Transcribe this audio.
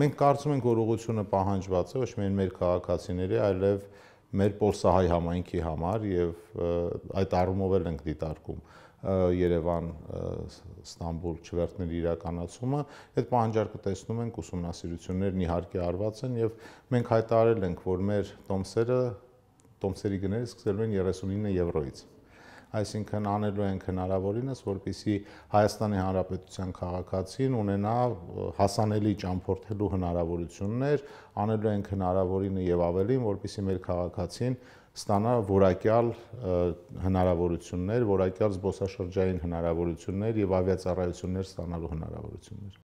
Մենք կարծում ենք, որ ուղղությունը պահանջված է ոչ միայն մեր քաղաքացիների, այլև մեր Պոլսահայ համայնքի համար եւ այդ առումով էլ ենք դիտարկում Երևան Ստամբուլ չվերթների իրականացումը այդ պահանջարկը տեսնում ենք ուսումնասիրություններն իհարկե արված են եւ մենք հայտարարել ենք որ մեր տոմսերը տոմսերի գները սկսելու են 39 եվրոից այսինքն անելու ենք հնարավորինս, որպիսի Հայաստանի Հանրապետության քաղաքացին ունենա հասանելի ճամփորդելու հնարավորություններ, անելու ենք հնարավորինը եւ ավելին, որպիսի մեր քաղաքացին ստանա որակյալ հնարավորություններ, որակյալ զբոսաշրջային հնարավորություններ եւ ավիացառայություններ ստանալու հնարավորություններ։